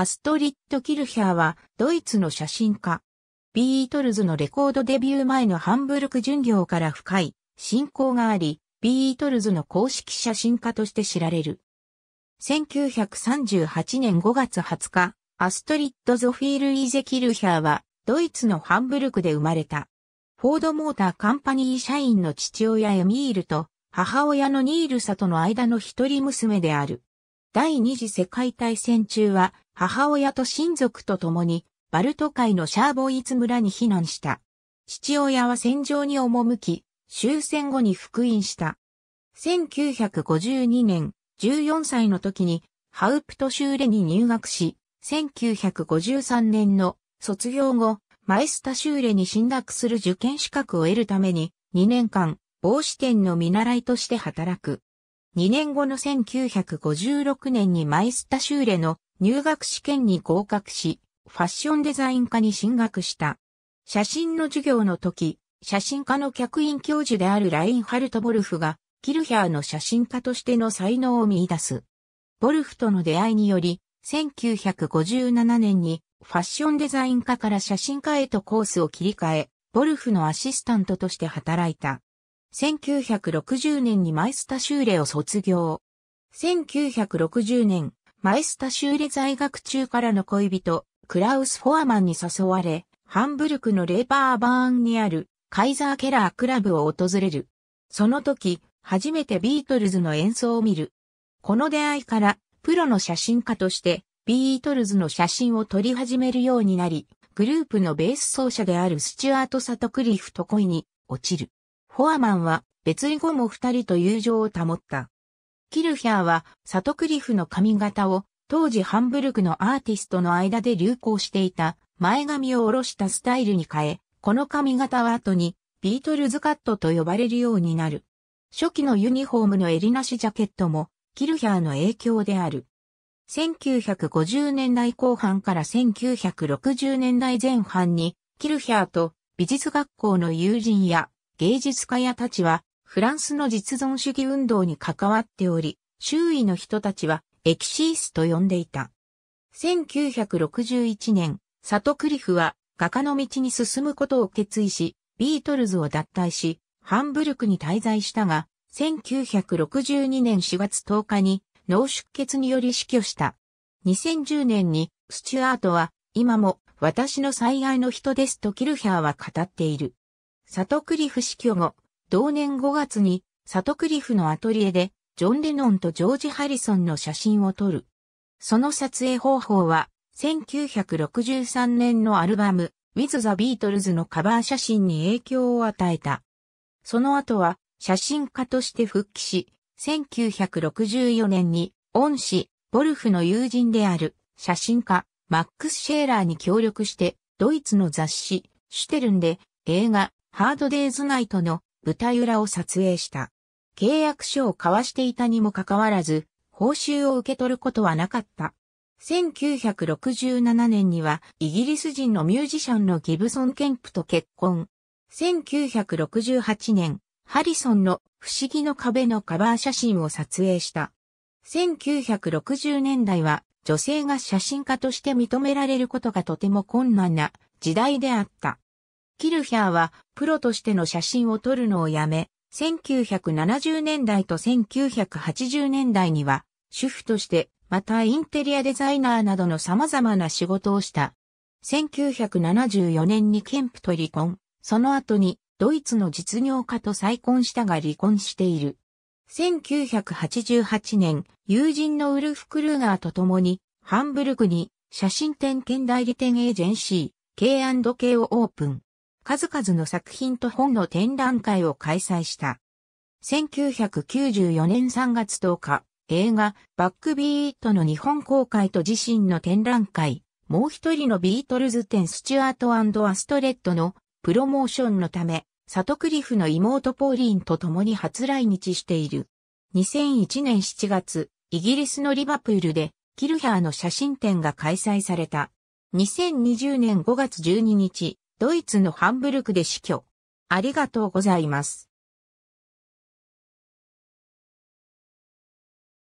アストリッド・キルヒャーは、ドイツの写真家。ビートルズのレコードデビュー前のハンブルク巡業から深い、信仰があり、ビートルズの公式写真家として知られる。1938年5月20日、アストリッド・ゾフィール・イゼ・キルヒャーは、ドイツのハンブルクで生まれた。フォード・モーター・カンパニー社員の父親エミールと、母親のニールサとの間の一人娘である。第二次世界大戦中は母親と親族と共にバルト海のシャーボイツ村に避難した。父親は戦場に赴き、終戦後に復員した。1952年、14歳の時にハウプト州レに入学し、1953年の卒業後、マイスタ州レに進学する受験資格を得るために2年間、帽子店の見習いとして働く。2年後の1956年にマイスタシューレの入学試験に合格し、ファッションデザイン科に進学した。写真の授業の時、写真家の客員教授であるラインハルト・ボルフが、キルヒャーの写真家としての才能を見出す。ボルフとの出会いにより、1957年にファッションデザイン科から写真家へとコースを切り替え、ボルフのアシスタントとして働いた。1960年にマイスタシューレを卒業。1960年、マイスタシューレ在学中からの恋人、クラウス・フォアマンに誘われ、ハンブルクのレーパーバーンにあるカイザー・ケラークラブを訪れる。その時、初めてビートルズの演奏を見る。この出会いから、プロの写真家として、ビートルズの写真を撮り始めるようになり、グループのベース奏者であるスチュアート・サトクリフと恋に落ちる。フォアマンは別以後も二人と友情を保った。キルヒャーはサトクリフの髪型を当時ハンブルクのアーティストの間で流行していた前髪を下ろしたスタイルに変え、この髪型は後にビートルズカットと呼ばれるようになる。初期のユニフォームの襟なしジャケットもキルヒャーの影響である。1950年代後半から1960年代前半にキルヒャーと美術学校の友人や芸術家やたちは、フランスの実存主義運動に関わっており、周囲の人たちは、エキシースと呼んでいた。1961年、サトクリフは、画家の道に進むことを決意し、ビートルズを脱退し、ハンブルクに滞在したが、1962年4月10日に脳出血により死去した。2010年にスチュアートは今も私の最愛の人ですとキルヒャーは語っている。サトクリフ死去後、同年5月に、サトクリフのアトリエで、ジョン・レノンとジョージ・ハリソンの写真を撮る。その撮影方法は、1963年のアルバム、ウィズ・ザ・ビートルズのカバー写真に影響を与えた。その後は、写真家として復帰し、1964年に、恩師、ボルフの友人である、写真家、マックス・シェーラーに協力して、ドイツの雑誌、シュテルンで、映画、ハードデイズナイトの舞台裏を撮影した。契約書を交わしていたにもかかわらず、報酬を受け取ることはなかった。1967年にはイギリス人のミュージシャンのギブソン・ケンプと結婚。1968年、ハリソンの不思議の壁のカバー写真を撮影した。1960年代は女性が写真家として認められることがとても困難な時代であった。キルヒャーはプロとしての写真を撮るのをやめ、1970年代と1980年代には主婦としてまたインテリアデザイナーなどの様々な仕事をした。1974年にケンプと離婚、その後にドイツの実業家と再婚したが離婚している。1988年、友人のウルフ・クルーガーと共に、ハンブルクに写真展兼代理店エージェンシー、K&K をオープン。数々の作品と本の展覧会を開催した。1994年3月10日、映画、バックビートの日本公開と自身の展覧会、もう一人のビートルズ展スチュアートアストレッドのプロモーションのため、サトクリフの妹ポーリンと共に初来日している。2001年7月、イギリスのリバプールで、キルヒャーの写真展が開催された。2020年5月12日、ドイツのハンブルクで死去。ありがとうございます。